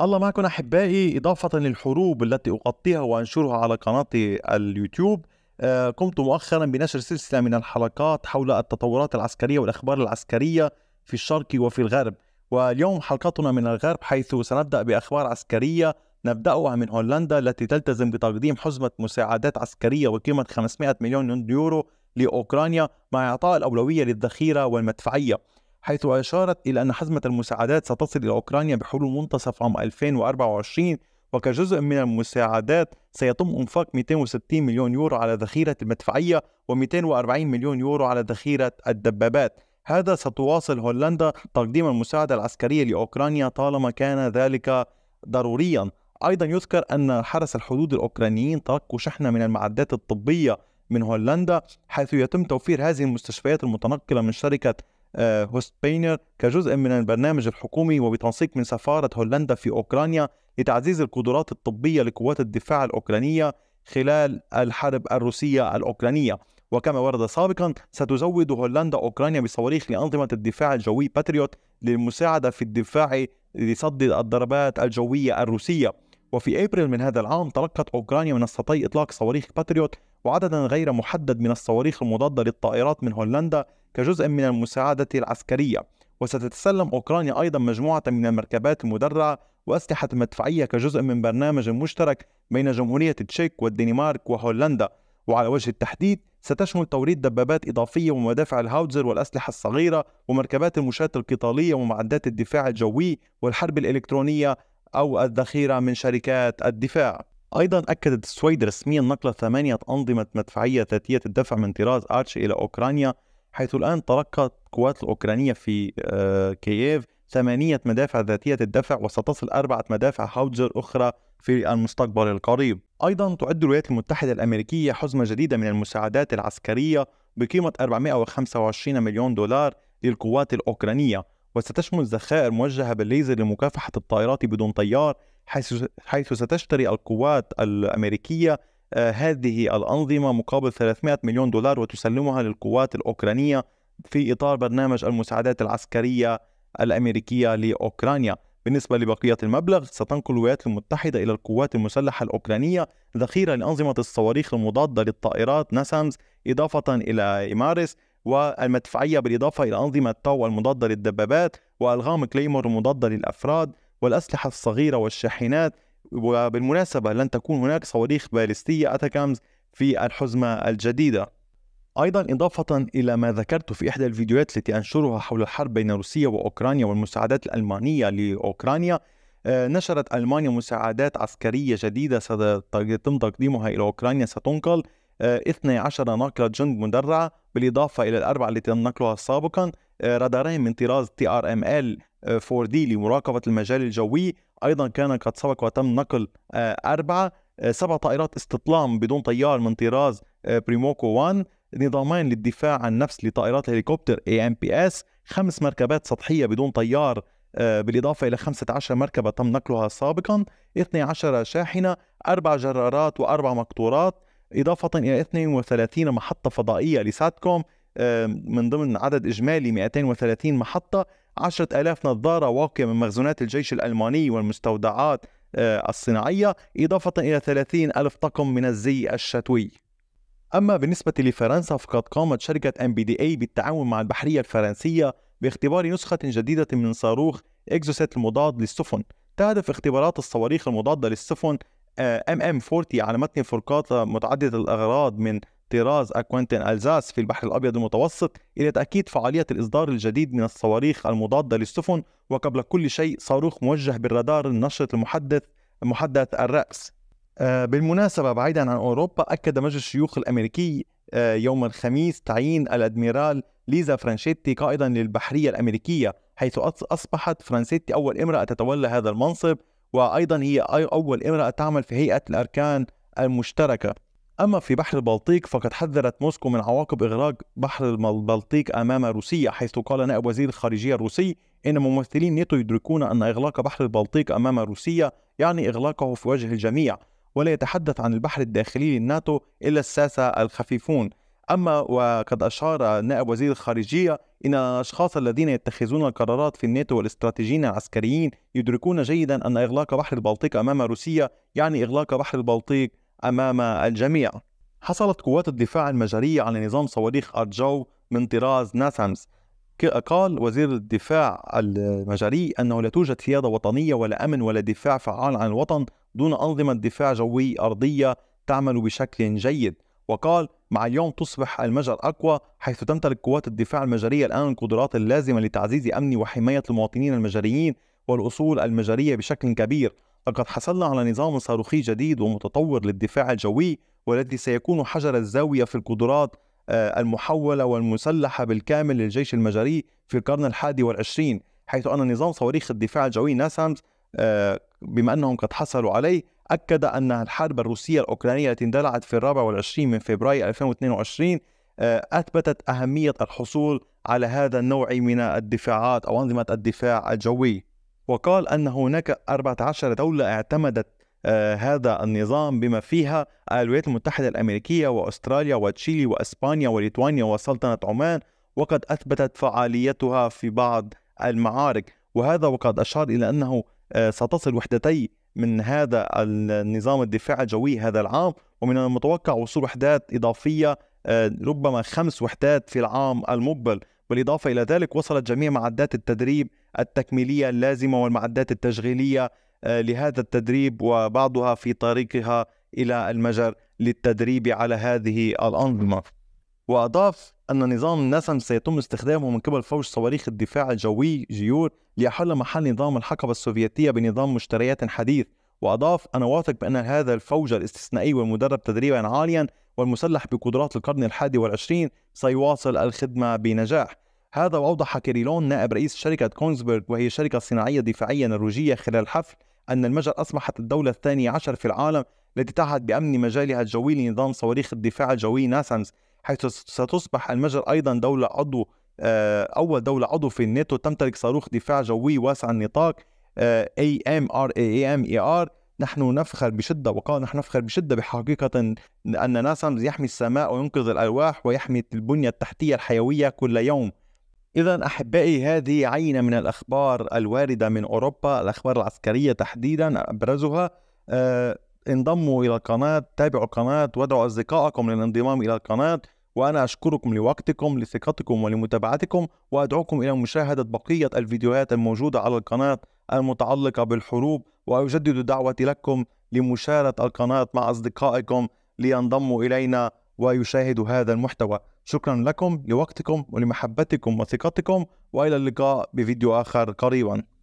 الله معكم أحبائي إضافة للحروب التي أغطيها وأنشرها على قناتي اليوتيوب آه، قمت مؤخرا بنشر سلسلة من الحلقات حول التطورات العسكرية والأخبار العسكرية في الشرق وفي الغرب واليوم حلقتنا من الغرب حيث سنبدأ بأخبار عسكرية نبدأها من هولندا التي تلتزم بتقديم حزمة مساعدات عسكرية بقيمة 500 مليون يورو لأوكرانيا مع إعطاء الأولوية للذخيرة والمدفعية حيث أشارت إلى أن حزمة المساعدات ستصل إلى أوكرانيا بحلول منتصف عام 2024 وكجزء من المساعدات سيتم إنفاق 260 مليون يورو على ذخيرة المدفعية و240 مليون يورو على ذخيرة الدبابات هذا ستواصل هولندا تقديم المساعدة العسكرية لأوكرانيا طالما كان ذلك ضروريا أيضا يذكر أن حرس الحدود الأوكرانيين تلقوا شحنة من المعدات الطبية من هولندا حيث يتم توفير هذه المستشفيات المتنقلة من شركة آه، هوست بينر كجزء من البرنامج الحكومي وبتنسيق من سفارة هولندا في أوكرانيا لتعزيز القدرات الطبية لقوات الدفاع الأوكرانية خلال الحرب الروسية الأوكرانية وكما ورد سابقا ستزود هولندا أوكرانيا بصواريخ لأنظمة الدفاع الجوي باتريوت للمساعدة في الدفاع لصد الضربات الجوية الروسية وفي أبريل من هذا العام تلقت أوكرانيا منصتي إطلاق صواريخ باتريوت وعددا غير محدد من الصواريخ المضادة للطائرات من هولندا كجزء من المساعدة العسكرية وستتسلم أوكرانيا أيضا مجموعة من المركبات المدرعة وأسلحة مدفعية كجزء من برنامج مشترك بين جمهورية التشيك والدنمارك وهولندا وعلى وجه التحديد ستشمل توريد دبابات إضافية ومدافع الهاوتزر والأسلحة الصغيرة ومركبات المشاة القتالية ومعدات الدفاع الجوي والحرب الإلكترونية أو الذخيرة من شركات الدفاع أيضا أكدت السويد رسميا نقل ثمانية أنظمة مدفعية ذاتية الدفع من طراز أرش إلى أوكرانيا حيث الآن ترقت القوات الأوكرانية في آه، كييف ثمانية مدافع ذاتية الدفع وستصل أربعة مدافع هاوتزر أخرى في المستقبل القريب أيضا تعد الولايات المتحدة الأمريكية حزمة جديدة من المساعدات العسكرية بقيمة 425 مليون دولار للقوات الأوكرانية وستشمل ذخائر موجهة بالليزر لمكافحة الطائرات بدون طيار حيث حيث ستشتري القوات الأمريكية آه، هذه الأنظمة مقابل 300 مليون دولار وتسلمها للقوات الأوكرانية في إطار برنامج المساعدات العسكرية الأمريكية لأوكرانيا بالنسبة لبقية المبلغ ستنقل الولايات المتحدة إلى القوات المسلحة الأوكرانية ذخيرة لأنظمة الصواريخ المضادة للطائرات ناسامز إضافة إلى إمارس والمدفعية بالإضافة إلى أنظمة طو المضادة للدبابات وألغام كليمور المضادة للأفراد والأسلحة الصغيرة والشاحنات وبالمناسبة لن تكون هناك صواريخ باليستية أتاكامز في الحزمة الجديدة أيضا إضافة إلى ما ذكرت في إحدى الفيديوهات التي أنشرها حول الحرب بين روسيا وأوكرانيا والمساعدات الألمانية لأوكرانيا آه، نشرت ألمانيا مساعدات عسكرية جديدة سيتم تقديمها إلى أوكرانيا ستنقل 12 آه، ناقلة جند مدرعة بالإضافة إلى الأربعة التي تم نقلها سابقا آه، رادارين من طراز تي ار ام ال 4 دي لمراقبة المجال الجوي أيضا كان قد سبق وتم نقل آه، أربعة سبع طائرات استطلام بدون طيار من طراز بريموكو 1 نظامين للدفاع عن نفس لطائرات الهليكوبتر اي ام بي اس خمس مركبات سطحية بدون طيار بالإضافة إلى 15 مركبة تم نقلها سابقا 12 شاحنة أربع جرارات وأربع مقطورات إضافة إلى 32 محطة فضائية لساتكوم من ضمن عدد إجمالي 230 محطة 10000 نظارة واقية من مخزونات الجيش الألماني والمستودعات آه، الصناعية إضافة إلى 30 ألف طقم من الزي الشتوي أما بالنسبة لفرنسا فقد قامت شركة ام بي دي اي بالتعاون مع البحرية الفرنسية باختبار نسخة جديدة من صاروخ إكزوست المضاد للسفن تهدف اختبارات الصواريخ المضادة للسفن ام ام 40 على متن فرقاطة متعددة الأغراض من طراز أكوانتين ألزاس في البحر الأبيض المتوسط إلى تأكيد فعالية الإصدار الجديد من الصواريخ المضادة للسفن وقبل كل شيء صاروخ موجه بالرادار النشط المحدث محدث الرأس آه، بالمناسبة بعيدا عن أوروبا أكد مجلس الشيوخ الأمريكي آه، يوم الخميس تعيين الأدميرال ليزا فرانشيتي قائدا للبحرية الأمريكية حيث أصبحت فرانشيتي أول امرأة تتولى هذا المنصب وأيضا هي أول امرأة تعمل في هيئة الأركان المشتركة أما في بحر البلطيق فقد حذرت موسكو من عواقب إغراق بحر البلطيق أمام روسيا حيث قال نائب وزير الخارجية الروسي إن ممثلين نيتو يدركون أن إغلاق بحر البلطيق أمام روسيا يعني إغلاقه في وجه الجميع ولا يتحدث عن البحر الداخلي للناتو إلا الساسة الخفيفون أما وقد أشار نائب وزير الخارجية إن الأشخاص الذين يتخذون القرارات في الناتو والاستراتيجيين العسكريين يدركون جيدا أن إغلاق بحر البلطيق أمام روسيا يعني إغلاق بحر البلطيق أمام الجميع حصلت قوات الدفاع المجرية على نظام صواريخ أرجو من طراز ناسامس قال وزير الدفاع المجري أنه لا توجد سيادة وطنية ولا أمن ولا دفاع فعال عن الوطن دون أنظمة دفاع جوي أرضية تعمل بشكل جيد وقال مع اليوم تصبح المجر أقوى حيث تمتلك قوات الدفاع المجرية الآن القدرات اللازمة لتعزيز أمن وحماية المواطنين المجريين والأصول المجرية بشكل كبير لقد حصلنا على نظام صاروخي جديد ومتطور للدفاع الجوي والذي سيكون حجر الزاوية في القدرات آه، المحولة والمسلحة بالكامل للجيش المجري في القرن الحادي والعشرين حيث أن نظام صواريخ الدفاع الجوي ناسامز آه، بما أنهم قد حصلوا عليه أكد أن الحرب الروسية الأوكرانية التي اندلعت في الرابع والعشرين من فبراير 2022 آه، أثبتت أهمية الحصول على هذا النوع من الدفاعات أو أنظمة الدفاع الجوي وقال أن هناك 14 دولة اعتمدت آه، هذا النظام بما فيها الولايات المتحدة الأمريكية وأستراليا وتشيلي وإسبانيا وليتوانيا وسلطنة عمان وقد أثبتت فعاليتها في بعض المعارك وهذا وقد أشار إلى أنه آه، ستصل وحدتي من هذا النظام الدفاع الجوي هذا العام ومن المتوقع وصول وحدات إضافية آه، ربما خمس وحدات في العام المقبل بالإضافة إلى ذلك وصلت جميع معدات التدريب التكميلية اللازمة والمعدات التشغيلية آه، لهذا التدريب وبعضها في طريقها إلى المجر للتدريب على هذه الأنظمة وأضاف أن نظام النسم سيتم استخدامه من قبل فوج صواريخ الدفاع الجوي جيور ليحل محل نظام الحقبة السوفيتية بنظام مشتريات حديث وأضاف أنا واثق بأن هذا الفوج الاستثنائي والمدرب تدريبا عاليا والمسلح بقدرات القرن الحادي والعشرين سيواصل الخدمة بنجاح هذا وأوضح كيريلون نائب رئيس شركة كونزبرغ وهي شركة صناعية دفاعية نرويجية خلال الحفل أن المجر أصبحت الدولة الثانية عشر في العالم التي تعهد بأمن مجالها الجوي لنظام صواريخ الدفاع الجوي ناسامز حيث ستصبح المجر أيضا دولة عضو آه، أول دولة عضو في الناتو تمتلك صاروخ دفاع جوي واسع النطاق اي اي اي ام ام ار ار نحن نفخر بشدة وقال نحن نفخر بشدة بحقيقة أن ناسامز يحمي السماء وينقذ الأرواح ويحمي البنية التحتية الحيوية كل يوم إذا أحبائي هذه عينة من الأخبار الواردة من أوروبا الأخبار العسكرية تحديدا أبرزها آه، انضموا إلى القناة تابعوا القناة وادعوا أصدقائكم للانضمام إلى القناة وأنا أشكركم لوقتكم لثقتكم ولمتابعتكم وأدعوكم إلى مشاهدة بقية الفيديوهات الموجودة على القناة المتعلقة بالحروب وأجدد دعوتي لكم لمشارة القناة مع أصدقائكم لينضموا إلينا ويشاهدوا هذا المحتوى شكرا لكم لوقتكم ولمحبتكم وثقتكم وإلى اللقاء بفيديو آخر قريبا